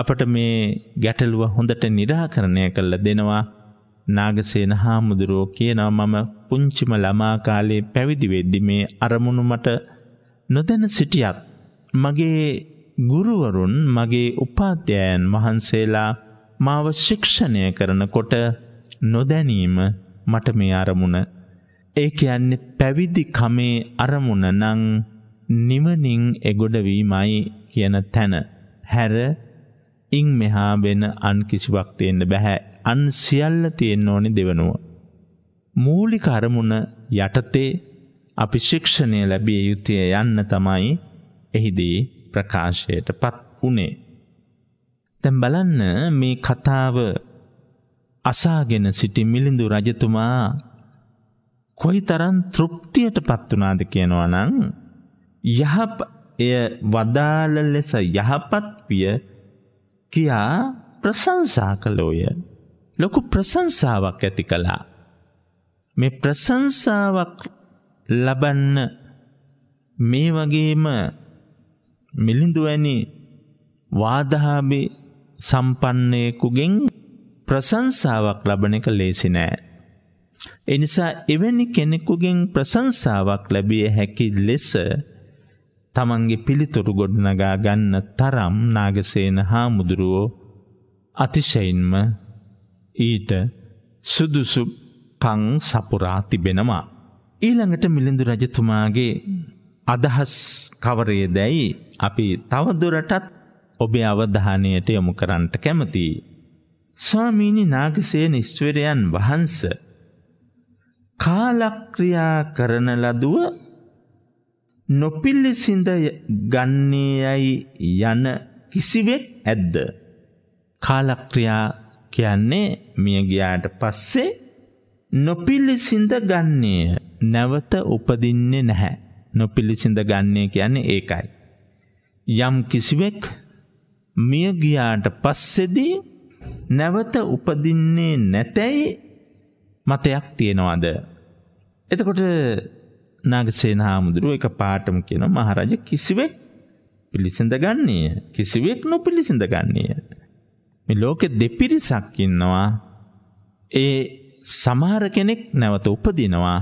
අපට මේ ගැටලුව හොඳට නිරාකරණය කළ දෙනවා නාගසේන හාමුදුරුවෝ කියනවා මම පුංචිම ළමා කාලේ පැවිදි වෙද්දි මේ අරමුණු මට නොදැන සිටියත් මගේ ගුරුවරුන් මගේ උපාධ්‍යයන් වහන්සේලා මාව ශික්ෂණය කරනකොට නොදැනීම මට මේ අරමුණ ඒ කියන්නේ පැවිදි කමේ අරමුණ නම් නිවනින් එගොඩවීමයි කියන තැන හැර ඉන් මෙහා වෙන අන් කිසිවක් තියෙන්න බැහැ අන් සියල්ල තියෙන්න ඕනි දෙවනුව මූලික අරමුණ යටතේ අපි ශික්ෂණය ලැබිය යුතුය යන්න තමයි එහිදී ප්‍රකාශයටපත් උනේ දැන් බලන්න මේ කතාව අසාගෙන සිටි මිලිඳු රජතුමා කොයි තරන් තෘප්තියට පත්වනාද කියනවා නං යහප එය වදාල ලෙස යහපත් විය කියා ප්‍රසංසා කළෝය ලොකු ප්‍රසංසාවක් ඇති කළා මේ ප්‍රසංසාවක් ලබන්න මේ වගේම මිලිඳුවැනි වාදහාබි සම්පන්නයකුගෙන් ප්‍රසංසාවක් ලබන එක ලේසි නෑ එනිසා එවැනි කෙනෙකුගෙන් ප්‍රශංසාවක් ලැබිය හැකි ලෙස තමන්ගේ පිළිතුරු ගොඩනගා ගන්න තරම් නාගසේන හාමුදුරුවෝ අතිශයින්ම ඊට සුදුසු කං සපුරා තිබෙනවා. ඊළඟට මිලිඳු රජතුමාගේ අදහස් කවරේ දැයි අපි තවදුරටත් ඔබේ අවධානයට යොමු කරන්නට කැමතියි. ස්වාමීනි නාගසේන ඉස්වරයන් වහන්සේ කාලක්‍රියා කරන ලදුව නොපිල්ලිසිඳ ගන්නේයයි යන කිසිවෙක් ඇද්ද. කාලක්‍රියා කියන්නේ මියගියාට පස්සේ නොපිල්ලිසිඳ ගන්නේය නැවත උපදින්නේ නැහැ. නොපිල්ලිසිඳ ගන්නේ කියන්නේ ඒකයි. යම් කිසිවෙක් මියගියාට පස්සෙදී නැවත උපදින්නේ නැතැයි මතයක් තියෙනවාද එතකොට නාගසේ හාමුදුරුව එක පාටම කියන මහරජ කිසිවෙක් පිළිසිඳ ගන්නේය කිසිවෙක් නො පිළිසිඳ ගන්නේය. මේ ලෝකෙ දෙපිරිසක් ඉන්නවා ඒ සමහර කෙනෙක් නැවත උපදිනවා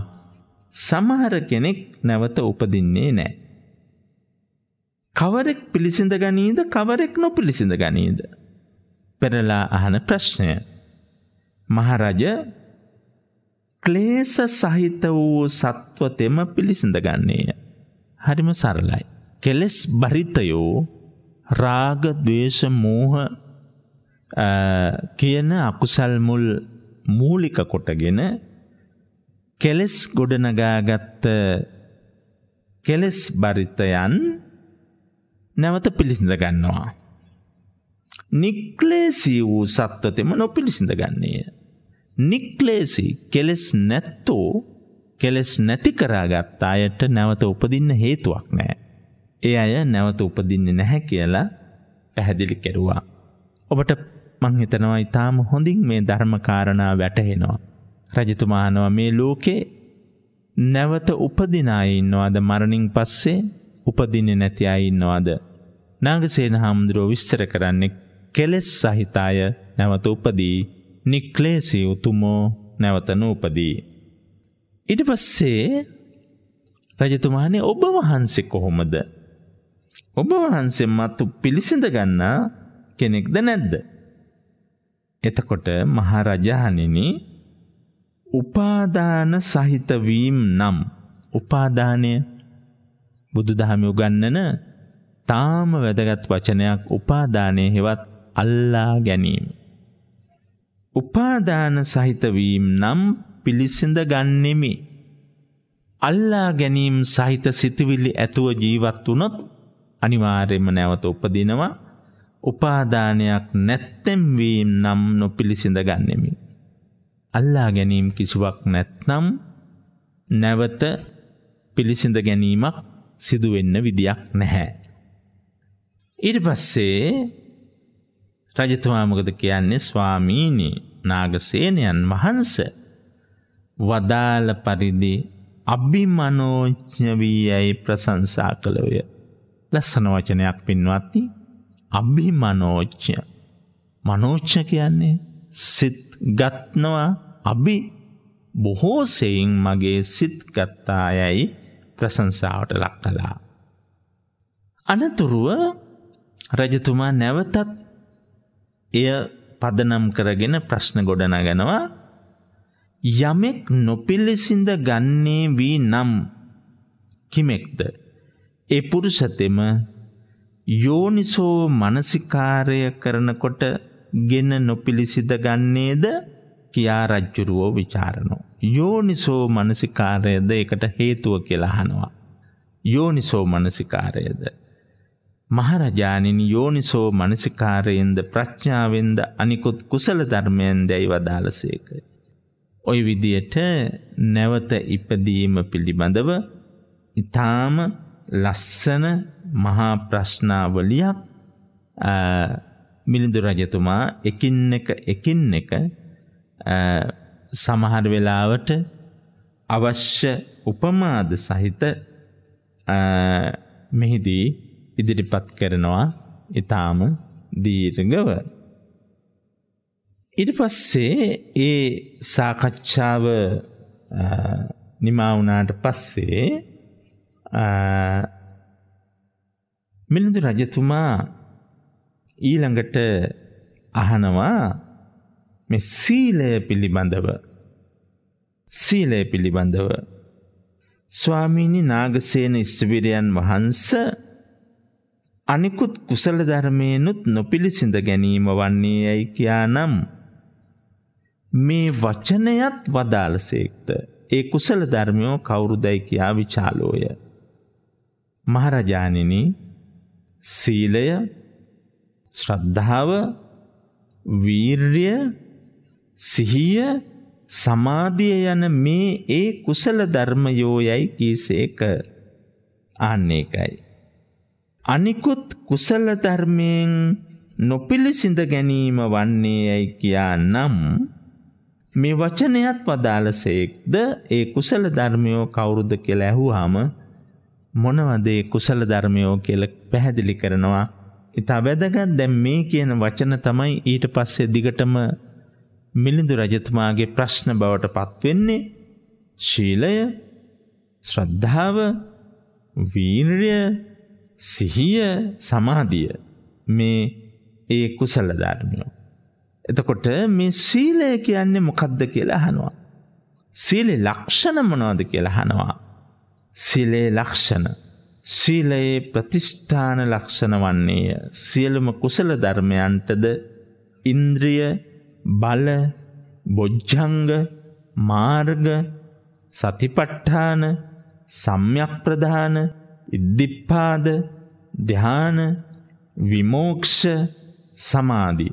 සමහර කෙනෙක් නැවත උපදින්නේ නෑ. කවරෙක් පිළිසිඳ ගනීද කවරෙක් නොපිළිසිඳ ගනීද. පෙරලා අහන ප්‍රශ්නය. මහරජ ක්ලේශ සහිත වූ සත්ව තෙම පිළිසිඳගන්නේය. හරිම සරලයි. කෙලෙස් බරිතයෝ රාග දවේශ මූහ කියන අකුසල් මුල් මූලික කොටගෙන කෙලෙස් ගොඩනගාගත්ත කෙලෙස් බරිතයන් නැවත පිළිසිඳ ගන්නවා. නික්ලේසී වූ සත්වතෙම නොපිළිසිඳ ගන්නේය. නික්ලේසි කෙලෙස් නැත්තෝ කෙලෙස් නැති කරාගත් අයට නැවත උපදින්න හේතුවක් නෑ. ඒ අය නැවත උපදින්නේ නැහැ කියලා පැහැදිලි කෙරුවා. ඔබට මංහිතනවා ඉතාම හොඳින් මේ ධර්මකාරණා වැටහෙනවා. රජතුමානව මේ ලෝකේ නැවත උපදිනායින්නවාද මරණින් පස්සේ උපදින්නේ නැති අයින්නවාද. නාගසේන හාමුදුරුව විස්තර කරන්නේ කෙලෙස් සහිතාය නැවත උපදී නික්ලේසි උතුමෝ නැවත නූපදී. ඉට පස්සේ රජතුමානේ ඔබ වහන්සේ කොහොමද. ඔබ වහන්සේ මත්තු පිළිසිඳ ගන්න කෙනෙක්ද නැද්ද. එතකොට මහරජානෙනි උපාදාන සහිතවීම් නම් උපාදානය බුදුදහම උගන්නන තාම වැදගත් වචනයක් උපාදානය හෙවත් අල්ලා ගැනීම. උපාදාන සහිත වීම නම් පිළිසිඳ ගන්නෙමි. අල්ලා ගැනීම් සහිත සිතුවිලි ඇතුව ජීවත් වුනොත් අනිවාර්යෙන්ම නැවත උපදිනවා. උපාදානයක් නැත්තෙම් වීම නම් නොපිළිසිඳ ගන්නෙමි. අල්ලා ගැනීම් කිසිවක් නැත්නම් නැවත පිළිසිඳ ගැනීමක් සිදුවෙන්න විදියක් නැහැ. ඊට පස්සේ රජතුමා මොකද කියන්නේ ස්වාමීනි නාගසේනයන් වහන්ස වදාළ පරිදි අභිමනෝඥ වී යයි ප්‍රශංසා කළෝය. ලස්සන වචනයක් පින්වත්ති අභිමනෝඥ මනෝච්ඥ කියන්නේ සිත් ගත්නවා අභි බොහෝසෙයින් මගේ සිත් ගත්තා යැයි ප්‍රසංසාවට ලක් කළා. අනතුරුව රජතුමා නැවතත් එය පදනම් කරගෙන ප්‍රශ්න ගොඩනගනවා යමෙක් නොපිලිසිඳ ගන්නේ වී නම් කිමෙක්ද ඒ පුරුෂතෙම යෝනිසෝ මනසිකාරය කරනකොට ගෙන නොපිලිසිඳ ගන්නේද කියා රජ්ජුරුවෝ ਵਿਚාරනෝ යෝනිසෝ මනසිකාරයද ඒකට හේතුව කියලා අහනවා යෝනිසෝ මනසිකාරයද මහරජාණෙනි යෝනිසෝ මනසිකාරයෙන්ද ප්‍රඥාවෙන්ද අනිකුත් කුසල ධර්මයෙන් දැයි වදාළසේක. ඔය විදියට නැවත ඉපදීම පිළිබඳව ඉතාම ලස්සන මහා ප්‍රශ්නාවලියක් මිලිඳු රජතුමා එකින් එක එකින් එක සමහර වෙලාවට අවශ්‍ය උපමාද සහිත මෙහිදී ඉදිරිපත් කරනවා ඉතාම දීර්ගව. ඉට පස්සේ ඒ සාකච්ඡාව නිමාවනාට පස්සේ මිලිඳු රජතුමා ඊළඟට අහනවා මේ සීලය පිළිබඳව සීලය පිළිබඳව ස්වාමීණි නාගසේන ස්තවිරයන් වහන්ස අනිකුත් කුසල ධර්මයනුත් නොපිළිසිඳ ගැනීම වන්නේ යැයි කියා නම් මේ වචනයත් වදාළසේක්ත ඒ කුසල ධර්මයෝ කවුරුදැයි කියා විචාලෝය. මහරජානිනි සීලය ශ්‍රද්ධාව වීර්ය සිහිය සමාධිය යන මේ ඒ කුසල ධර්මයෝ යැයි කීසේක ආන්නේකයි. අනිකුත් කුසල ධර්මයෙන් නොපිලිසිඳ ගැනීම වන්නේ යයි කියා නම් මේ වචනයත් වදාළසේක්ද ඒ කුසල ධර්මයෝ කවුරුද කියලා ඇහුවාම මොනවද ඒ කුසල ධර්මයෝ කියලා පැහැදිලි කරනවා. ඉතා වැදගත් දැන් මේ කියන වචන තමයි ඊට පස්සේ දිගටම මිලිඳු රජතුමාගේ ප්‍රශ්න බවට පත්වෙන්නේ ශීලය ශ්‍රද්ධාව වීර්ය සිහිය සමාධිය මේ ඒ කුසල ධර්මියෝ. එතකොට මේ සීලය කියන්නේ මොකක්ද කියලා අහනවා. සීලේ ලක්ෂණ මොනවද කියලා අහනවා. සීලේ ලක්ෂණ සීලයේ ප්‍රතිෂ්ඨාන ලක්ෂණ වන්නේය. සියලුම කුසල ධර්මයන්ටද ඉන්ද්‍රිය බල බොජ්ජංග මාර්ග සතිපට්ඨාන සම්්‍යක් ප්‍රධාන ඉද්ධිප්පාද ධ්‍යාන විමෝක්ෂ සමාධි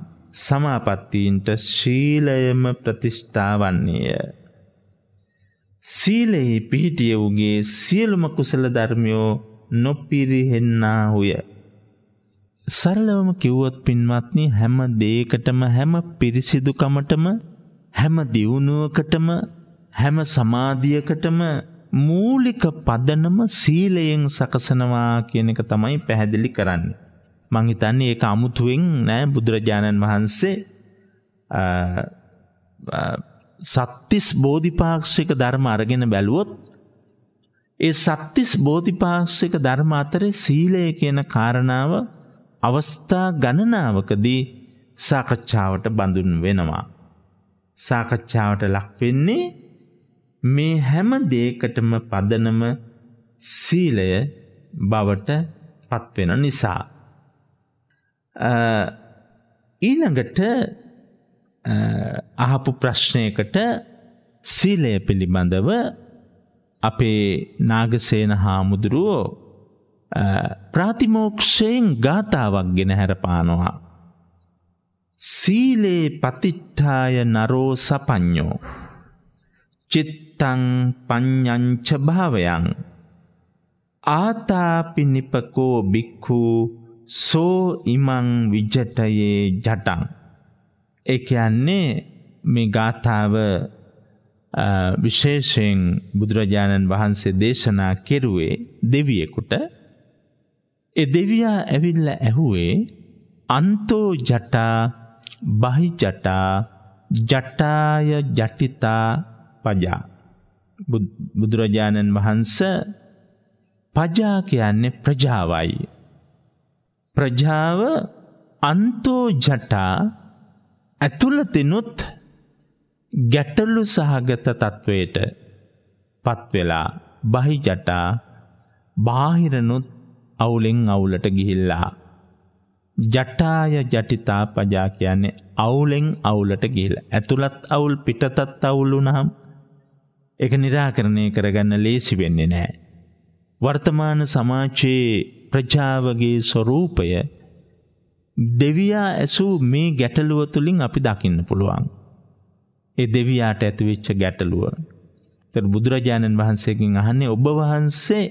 සමාපත්තීන්ට ශීලයම ප්‍රතිෂ්ඨාවන්නේය. සීලෙහි පිහිටිය වූගේ සියලුම කුසල ධර්මියෝ නොපිරිහෙන්නා හුය. සරලවම කිව්වොත් පින්වත්නි හැම දේකටම හැම පිරිසිදුකමටම හැම දියුණුවකටම හැම සමාධියකටම මූලික පදනම සීලයෙන් සකසනවා කියන එක තමයි පැහැදිලි කරන්න. මංහිතන්නේ ඒක අමුතුවෙන් නෑ බුදුරජාණන් වහන්සේ සත්තිස් බෝධිපාක්ෂික ධර්ම අරගෙන බැලුවොත් ඒ සත්තිස් බෝධිපාක්ෂික ධර්ම අතරේ සීලය කියන කාරණාව අවස්ථා ගණනාවකදී සාකච්ඡාවට බඳුන් වෙනවා. සාකච්ඡාවට ලක්වෙන්නේ මේ හැම දේකටම පදනම සීලය බවට පත්වෙන නිසා. ඊළඟට අහපු ප්‍රශ්නයකට සීලය පිළිබඳව අපේ නාගසේන හාමුදුරුවෝ ප්‍රාතිමෝක්ෂයෙන් ගාථාවක් ගෙන හැරපානවා. සීලේ පතිට්ඨාය නරෝ සපඥෝ. චිත් චිත්තං පඤ්ඤංච භාවයන් ආතාපිනිපකෝ බික්ඛු සෝ ඉමං විජටයේ ජටං ඒ කියන්නේ මේ ගාථාව විශේෂයෙන් බුදුරජාණන් වහන්සේ දේශනා කෙරුවේ දෙවියෙකුට ඒ දෙවියා ඇවිල්ලා ඇහුවේ අන්තෝ ජටා බහි ජටා ජටාය ජටිතා පජා බුදුරජාණන් වහන්ස පජා කියන්නේ ප්‍රජාවයි. ප්‍රජාව අන්තෝ ජටා ඇතුළතිනුත් ගැටලු සහගත තත්ත්වයට පත්වෙලා බහි ජටා බාහිරනුත් අවුලෙන් අවුලට ගිහිල්ලා. ජටාය ජටිතා පජා කියන්නේ අවුලෙන් අවුලට ගිහිල්ලා. ඇතුළත් අවුල් පිටතත් අවුලුනහම් එක නිරාකරණය කරගන්න ලේසි වෙන්නේ නෑ. වර්තමාන සමාජයේ ප්‍රජාවගේ ස්වරූපය දෙවියා ඇසූ මේ ගැටලුව තුළින් අපි දකින්න පුළුවන්. ඒ දෙවියාට ඇතිවෙච්ච ගැටලුව. තර බුදුරජාණන් වහන්සේකින් අහන්නේ ඔබ වහන්සේ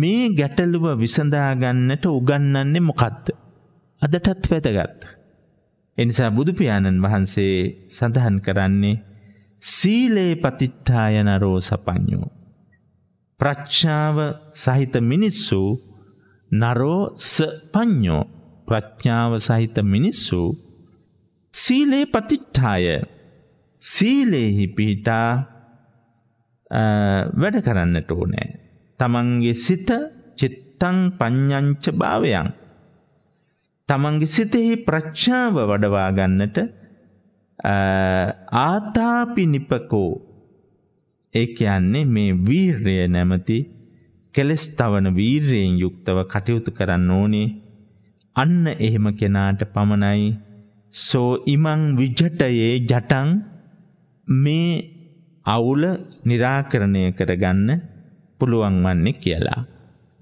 මේ ගැටලුව විසඳාගන්නට උගන්නන්නේ මොකක්ද. අදටත් වැදගත්. එනිසා බුදුපියාණන් වහන්සේ සඳහන් කරන්නේ සීලේ පතිට්ඨායන රෝසපඤ්ඤෝ ප්‍රඥාව සහිත මිනිස්සු නරෝ සපඤ්ඤෝ ප්‍රඥාව සහිත මිනිස්සු සීලේ පතිට්ඨාය සීලේහි පිහිටා වැඩ කරන්නට ඕනේ. තමන්ගේ සිත චිත්තං පඤ්ඤංච භාවයන්. තමන්ගේ සිතෙහි ප්‍රඥාව වඩවා ගන්නට ආතාපිනිපකෝ ඒ කියන්නේ මේ වීරය නැමති කෙලස් තවන වීරයෙන් යුක්තව කටයුතු කරන්න ඕනේ. අන්න එහෙම කෙනාට පමණයි සෝ ඉමං විජටයේ ජටං මේ අවුල निराකරණය කරගන්න පුළුවන් වන්නේ කියලා.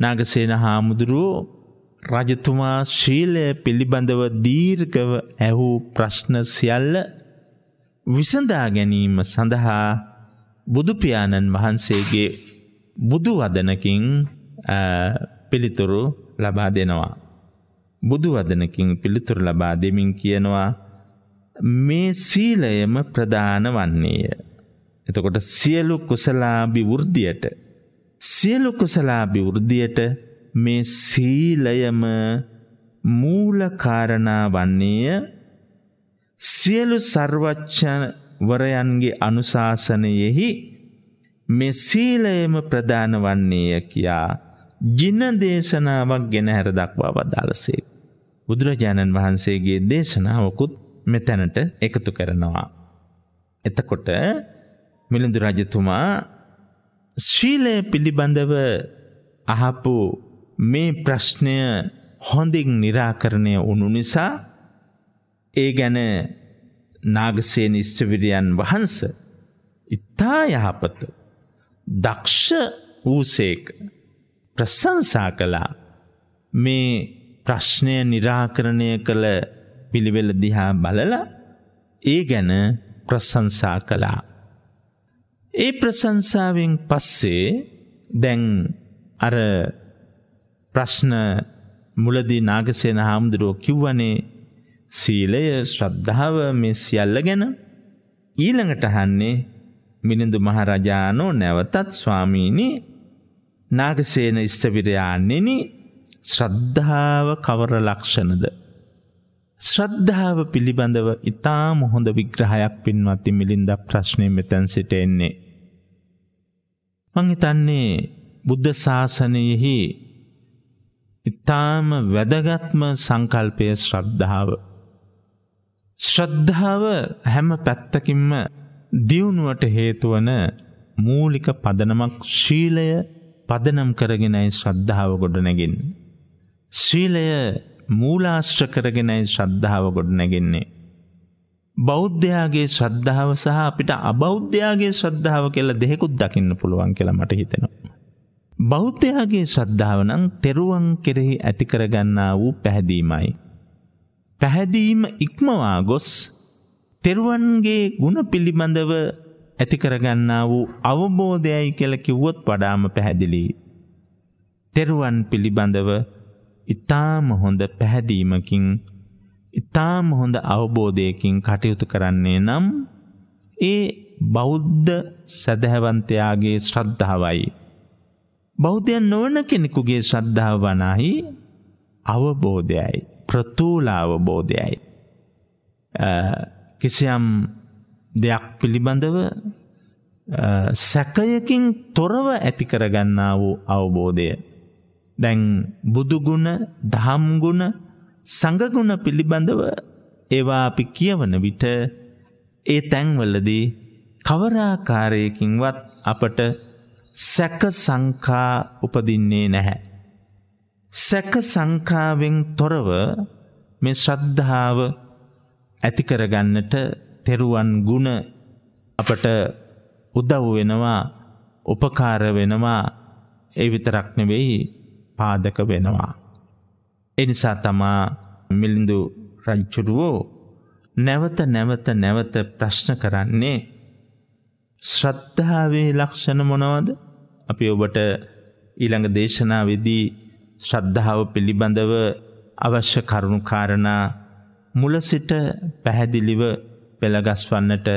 නාගසේන හාමුදුරුවෝ රජතුමා ශීලය පිළිබඳව දීර්ඝව ඇහූ ප්‍රශ්න සියල්ල විසඳා ගැනීම සඳහා බුදුපියාණන් වහන්සේගේ බුදු වදනකින් පිළිතුරු ලබා දෙනවා. බුදු වදනකින් පිළිතුරු ලබා දෙමින් කියනවා මේ සීලයම ප්‍රධාන වන්නේය. එතකොට සියලු කුසලාභි වෘද්ධියට සියලු කුසලාභි වෘද්ධියට මේ සීලයම මූල කාරණා වන්නේය සියලු සර්වච්ඡවරයන්ගේ අනුශාසනයෙහි මේ සීලයම ප්‍රධාන වන්නේය කියා ජින දේශනාවක් ගෙන හැර දක්වා වදාළසේ. බුදුරජාණන් වහන්සේගේ දේශනාවකුත් මෙතැනට එකතු කරනවා. එතකොට මිලිඳු රජතුමා ශීලය පිළිබඳව අහපු මේ ප්‍රශ්නය හොඳින් නිරාකරණය වුණු නිසා ඒ ගැන නාගසේන ස්ත්‍රවිරයන් වහන්ස ඉතා යහපත දක්ෂ වූසේක ප්‍රසංසා කළා මේ ප්‍රශ්නය නිරාකරණය කළ පිළිවෙල දිහා බලලා ඒ ගැන ප්‍රසංසා කළා. ඒ ප්‍රසංසාවෙන් පස්සේ දැන් අර ප්‍රශ්න මුලදී නාගසේන හාමුදුරුවෝ කිව්වනේ සීලය ශ්‍රද්ධාව මේ සියල්ල ගැන ඊළඟට අහන්නේ මිලිඳු මහරජාණෝ නැවතත් ස්වාමීනි නාගසේන ස්ථවිරයාන්නේනි ශ්‍රද්ධාව කවර ලක්ෂණද ශ්‍රද්ධාව පිළිබඳව ඉතාම හොඳ විග්‍රහයක් පින්වත්ති මිලින්ද ප්‍රශ්නය මෙතැන් සිට එන්නේ. මං හිතන්නේ බුද්ධ ශාසනයෙහි ඉතාම වැදගත්ම සංකල්පය ශ්‍රද්ධාව. ශ්‍රද්ධාව හැම පැත්තකින්ම දියුණුවට හේතුවන මූලික පදනමක් ශීලය පදනම් කරගෙනයි ශ්‍රද්ධාව ගොඩනැගින්. ශීලය මූලාශ්‍ර කරගෙනයි ශ්‍රද්ධාව ගොඩනැගෙන්නේ. බෞද්ධයාගේ ශ්‍රද්ධාව සහ අපිට අබෞද්ධයාගේ ශ්‍රද්ධාව කියල දෙහෙකුත් දකින්න පුළුවන් කියලා මට හිතෙනවා. බෞද්ධයාගේ ශ්‍රද්ධාව නම් තෙරුවන් කෙරෙහි ඇතිකරගන්නා වූ පැහැදීමයි. පැහැදීම ඉක්මවා ගොස් තෙරුවන්ගේ ගුණ පිළිබඳව ඇතිකරගන්නා වූ අවබෝධයයි කෙල කිව්වොත් වඩාම පැහැදිලි. තෙරුවන් පිළිබඳව ඉතාම හොඳ පැහැදීමකින් ඉතාම හොඳ අවබෝධයකින් කටයුතු කරන්නේ නම් ඒ බෞද්ධ සැදැහැවන්තයාගේ ශ්‍රද්ධාවයි. බෞද්ධයන් නොවන කෙනෙකුගේ ශ්‍රද්ධාව වනාහි අවබෝධයයි. ප්‍රතුූලාවබෝධයයි. කිසියම් දෙයක් පිළිබඳව සැකයකින් තොරව ඇතිකරගන්නා වූ අවබෝධය. දැන් බුදුගුණ දහම්ගුණ සඟගුණ පිළිබඳව ඒවා අපි කියවන විට ඒ තැන්වලදී කවරාකාරයකින්වත් අපට සැක සංකා උපදින්නේ නැහැ. සැක සංකාවෙන් තොරව මේ ශ්‍රද්ධාව ඇතිකරගන්නට තෙරුවන් ගුණ අපට උදව් වෙනවා උපකාර වෙනවා ඒ විතරක් නෙවෙයි පාදක වෙනවා. එනිසා තමා මිලිඳු රජ්ජුරුවෝ නැවත නැවත නැවත ප්‍රශ්න කරන්නේ ශ්‍රද්ධාවේ ලක්ෂණ මොනවද අපි ඔබට ඊළඟ දේශනා විදී ශ්‍රද්ධාව පිළිබඳව අවශ්‍ය කරුණු කාරණා මුල සිට පැහැදිලිව පෙළගස්වන්නට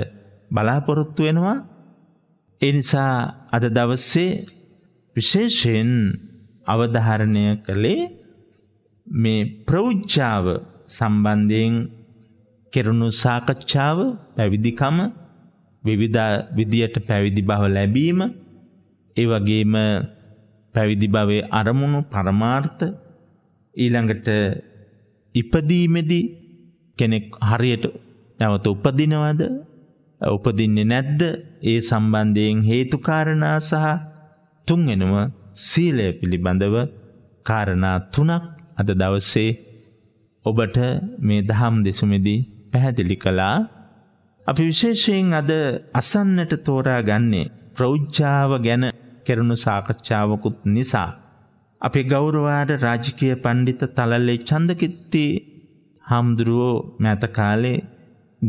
බලාපොරොත්තු වෙනවා ඒ නිසා අද දවස්සේ විශේෂයෙන් අවධාරණය කළේ මේ ප්‍රෞජ්ජාව සම්බන්ධයෙන් කෙරුණු සාකච්ඡාව පැවිදිකම විවිධ විදියට පැවිදි බව ලැබීම ඒ වගේම පැවිදි භවයේ අරමුණු පරමාර්ථ ඊළඟට ඉපදීමේදී කෙනෙක් හරියට නැවත උපදිනවද උපදින්නේ නැද්ද ඒ සම්බන්ධයෙන් හේතු කාරණා සහ තුන්වෙනුව සීලය පිළිබඳව කාරණා තුනක් අද දවසේ ඔබට මේ දහම් දෙසුමේදී පැහැදිලි කළා අපි විශේෂයෙන් අද අසන්නට තෝරා ගන්නේ ප්‍රෞජ්ජාව ගැන කෙරුණු සාකච්ඡාවකුත් නිසා. අපි ගෞරවාට රාජකය පණ්ඩිත තලල්ලේ චන්දකිත්ති හාමුදුරුවෝ මැතකාලේ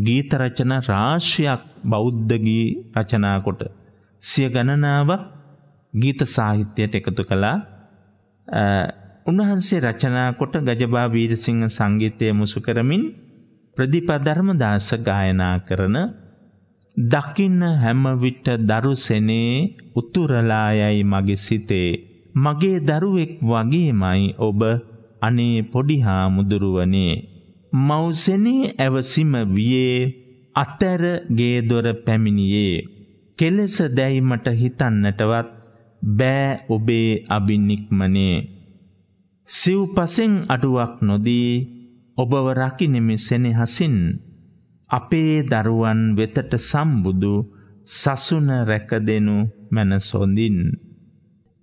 ගීතරචන රාශ්‍යයක් බෞද්ධගී රචනාකොට. සිය ගණනාව ගීත සාහිත්‍යයට එකතු කළා උන්වහන්සේ රචනාකොට ගජබා වීරසිංහ සංගීතය මුසු කරමින් ප්‍රතිපධර්මදාස ගායනා කරන දකින්න හැමවිට දරුසෙනේ උතුරලායයි මගෙ සිතේ මගේ දරුවෙක් වගේමයි ඔබ අනේ පොඩිහා මුදුරුවනේ මෞසෙනේ ඇවසිම වියේ අතැර ගේදොර පැමිණියේ කෙලෙස දැයිමට හිතන්නටවත් බෑ ඔබේ අබිනික්මනේ සිව්පසෙන් අඩුවක් නොදී ඔබව රකිනෙමි සෙනෙහසින් අපේ දරුවන් වෙතට සම්බුදු සසුන රැකදෙනු මැනසොඳින්.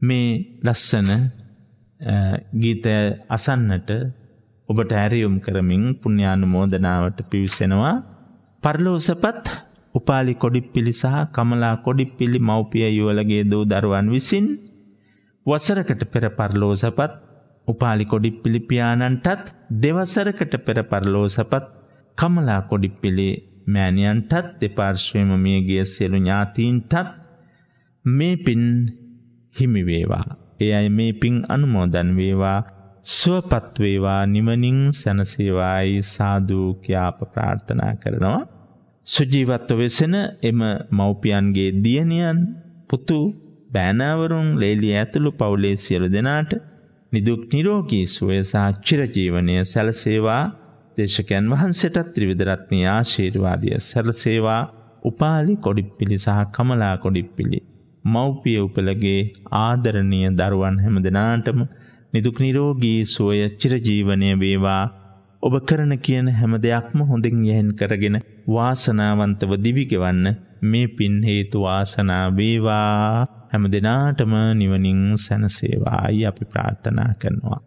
මේ ලස්සන ගීතය අසන්නට ඔබට ඇරියුම් කරමින් පුුණ්‍යානු මෝදනාවට පිවිසෙනවා. පරලෝසපත් උපාලි කොඩි පිළිසහ කමලා කොඩි පිළි මව්පිය යුවලගේ දූ දරුවන් විසින් වසරකට පෙර පරලෝසපත් උපාලි කොඩි පිළිපියාණන්ටත් දෙවසරකට පෙර පරලෝසපත් කමලා කොඩිප්පිලේ මෑණියන්ටත් දෙපාර්ශ්වයම මියගිය සියලු ඥාතීන්ටත් මේ පින් හිමි වේවා. ඒ අය මේ පින් අනුමෝදන් වේවා. සුවපත් වේවා නිවනින් සැනසේවායි සාදු කියාප ප්‍රාර්ථනා කරනවා. සුජීවත්ව වෙසෙන එම මව්පියන්ගේ දියණියන් පුතු බෑනාවරුන් ලේලි ඇතුළු පවුලේ සියලු දෙනාට නිදුක් නිරෝගී සුවය සහ චිරජීවනය සැලසේවා දේශකයන් වහන්සටත් ත්‍රිවිදරත්නී ආශීර්වාදය සැරසේවා උපාලි කොඩිප්පිලි සහ කමලා කොඩිප්පිලි. මව්පිය උපලගේ ආදරණය දරුවන් හැම දෙනාටම නිදුක් නිරෝගී සුවය චිරජීවනය වේවා ඔබ කරන කියන හැම දෙයක්ම හොඳින් යැහෙන් කරගෙන වාසනාවන්තව දිවිගෙවන්න මේ පින් හේතු වාසනා වේවා හැම දෙනාටම නිවනින් සැනසේවායි අපි ප්‍රාර්ථනා කරනවා.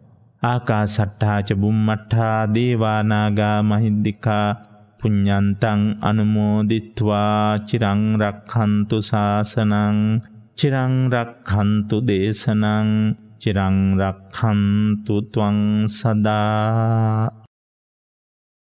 ආකාසට්ඨාච බුම්මට්ඨා දේවානාගා මහිද්దికා පුඤ්ඤන්තං අනුමෝදිත්වා චිරං රක්ඛන්තු සාසනං චිරං රක්ඛන්තු දේශනං චිරං රක්ඛන්තු ත්වං සදා